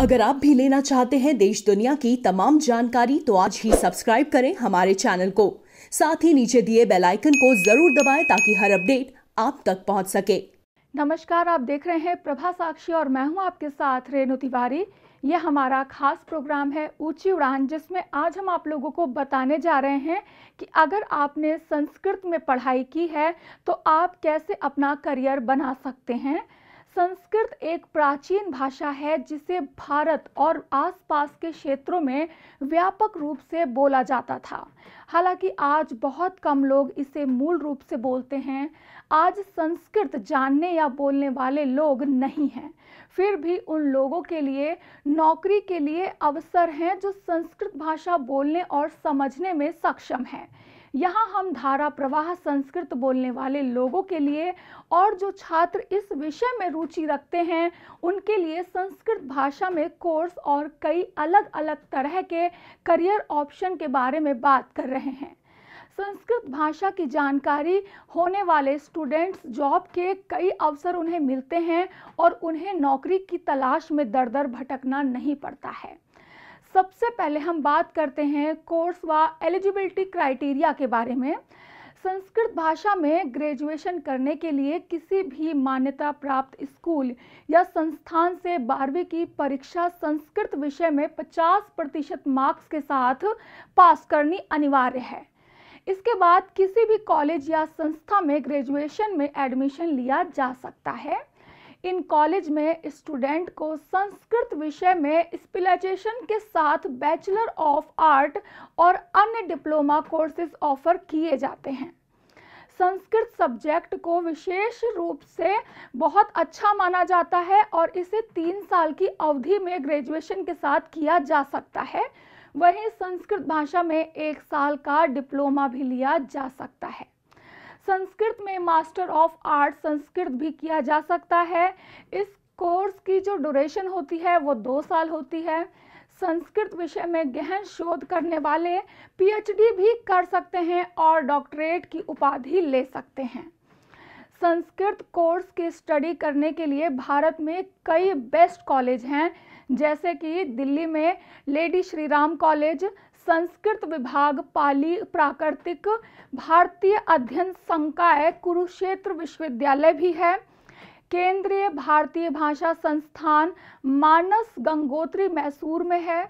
अगर आप भी लेना चाहते हैं देश दुनिया की तमाम जानकारी तो आज ही सब्सक्राइब करें हमारे चैनल को साथ ही नीचे दिए बेल आइकन को जरूर दबाएं ताकि हर अपडेट आप तक पहुंच सके नमस्कार आप देख रहे हैं प्रभा साक्षी और मैं हूं आपके साथ रेणु तिवारी ये हमारा खास प्रोग्राम है ऊंची उड़ान जिसमें आज हम आप लोगों को बताने जा रहे हैं कि अगर आपने संस्कृत में पढ़ाई की है तो आप कैसे अपना करियर बना सकते हैं संस्कृत एक प्राचीन भाषा है जिसे भारत और आसपास के क्षेत्रों में व्यापक रूप से बोला जाता था हालांकि आज बहुत कम लोग इसे मूल रूप से बोलते हैं आज संस्कृत जानने या बोलने वाले लोग नहीं हैं फिर भी उन लोगों के लिए नौकरी के लिए अवसर हैं जो संस्कृत भाषा बोलने और समझने में सक्षम हैं यहाँ हम धारा प्रवाह संस्कृत बोलने वाले लोगों के लिए और जो छात्र इस विषय में रुचि रखते हैं उनके लिए संस्कृत भाषा में कोर्स और कई अलग अलग तरह के करियर ऑप्शन के बारे में बात कर रहे हैं संस्कृत भाषा की जानकारी होने वाले स्टूडेंट्स जॉब के कई अवसर उन्हें मिलते हैं और उन्हें नौकरी की तलाश में दर दर भटकना नहीं पड़ता है सबसे पहले हम बात करते हैं कोर्स व एलिजिबिलिटी क्राइटेरिया के बारे में संस्कृत भाषा में ग्रेजुएशन करने के लिए किसी भी मान्यता प्राप्त स्कूल या संस्थान से बारहवीं की परीक्षा संस्कृत विषय में 50 प्रतिशत मार्क्स के साथ पास करनी अनिवार्य है इसके बाद किसी भी कॉलेज या संस्था में ग्रेजुएशन में एडमिशन लिया जा सकता है इन कॉलेज में स्टूडेंट को संस्कृत विषय में स्पिलाइजेशन के साथ बैचलर ऑफ आर्ट और अन्य डिप्लोमा कोर्सेज ऑफर किए जाते हैं संस्कृत सब्जेक्ट को विशेष रूप से बहुत अच्छा माना जाता है और इसे तीन साल की अवधि में ग्रेजुएशन के साथ किया जा सकता है वहीं संस्कृत भाषा में एक साल का डिप्लोमा भी लिया जा सकता है संस्कृत में मास्टर ऑफ आर्ट संस्कृत भी किया जा सकता है इस कोर्स की जो ड्यूरेशन होती है वो दो साल होती है संस्कृत विषय में गहन शोध करने वाले पीएचडी भी कर सकते हैं और डॉक्टरेट की उपाधि ले सकते हैं संस्कृत कोर्स की स्टडी करने के लिए भारत में कई बेस्ट कॉलेज हैं जैसे कि दिल्ली में लेडी श्रीराम कॉलेज संस्कृत विभाग पाली प्राकृतिक भारतीय अध्ययन संकाय कुरुक्षेत्र विश्वविद्यालय भी है केंद्रीय भारतीय भाषा संस्थान मानस गंगोत्री मैसूर में है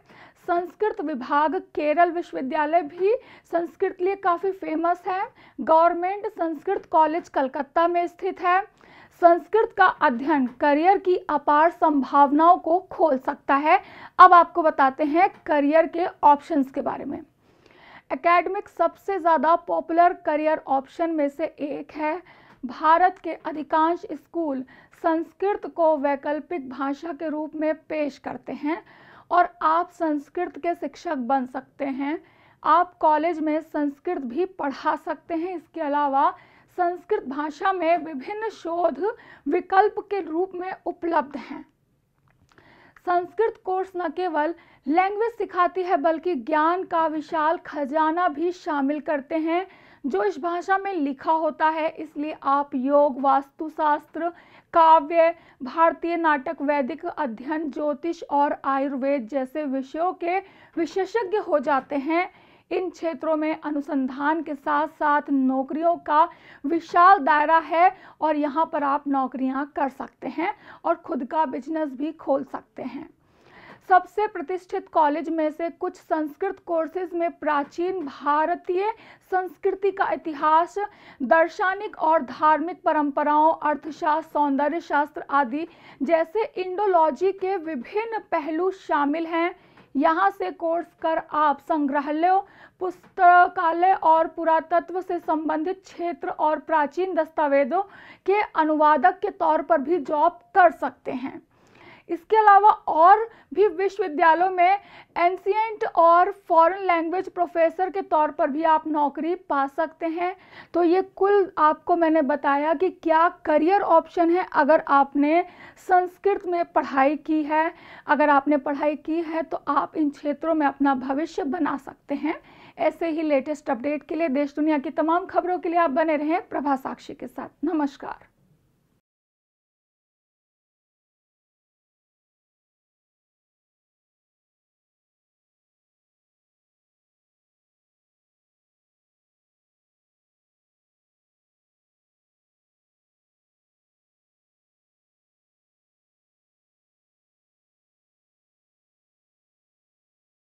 संस्कृत विभाग केरल विश्वविद्यालय भी संस्कृत लिए काफ़ी फेमस है गवर्नमेंट संस्कृत कॉलेज कलकत्ता में स्थित है संस्कृत का अध्ययन करियर की अपार संभावनाओं को खोल सकता है अब आपको बताते हैं करियर के ऑप्शंस के बारे में एकेडमिक सबसे ज़्यादा पॉपुलर करियर ऑप्शन में से एक है भारत के अधिकांश स्कूल संस्कृत को वैकल्पिक भाषा के रूप में पेश करते हैं और आप संस्कृत के शिक्षक बन सकते हैं आप कॉलेज में संस्कृत भी पढ़ा सकते हैं इसके अलावा संस्कृत भाषा में विभिन्न शोध विकल्प के रूप में उपलब्ध हैं संस्कृत कोर्स न केवल लैंग्वेज सिखाती है बल्कि ज्ञान का विशाल खजाना भी शामिल करते हैं जो इस भाषा में लिखा होता है इसलिए आप योग वास्तुशास्त्र काव्य भारतीय नाटक वैदिक अध्ययन ज्योतिष और आयुर्वेद जैसे विषयों के विशेषज्ञ हो जाते हैं इन क्षेत्रों में अनुसंधान के साथ साथ नौकरियों का विशाल दायरा है और यहाँ पर आप नौकरियाँ कर सकते हैं और खुद का बिजनेस भी खोल सकते हैं सबसे प्रतिष्ठित कॉलेज में से कुछ संस्कृत कोर्सेज में प्राचीन भारतीय संस्कृति का इतिहास दार्शनिक और धार्मिक परंपराओं अर्थशास्त्र सौंदर्य शास्त्र आदि जैसे इंडोलॉजी के विभिन्न पहलू शामिल हैं यहाँ से कोर्स कर आप संग्रहालयों पुस्तकालय और पुरातत्व से संबंधित क्षेत्र और प्राचीन दस्तावेजों के अनुवादक के तौर पर भी जॉब कर सकते हैं इसके अलावा और भी विश्वविद्यालयों में एंशियंट और फॉरेन लैंग्वेज प्रोफेसर के तौर पर भी आप नौकरी पा सकते हैं तो ये कुल आपको मैंने बताया कि क्या करियर ऑप्शन है अगर आपने संस्कृत में पढ़ाई की है अगर आपने पढ़ाई की है तो आप इन क्षेत्रों में अपना भविष्य बना सकते हैं ऐसे ही लेटेस्ट अपडेट के लिए देश दुनिया की तमाम खबरों के लिए आप बने रहें प्रभा साक्षी के साथ नमस्कार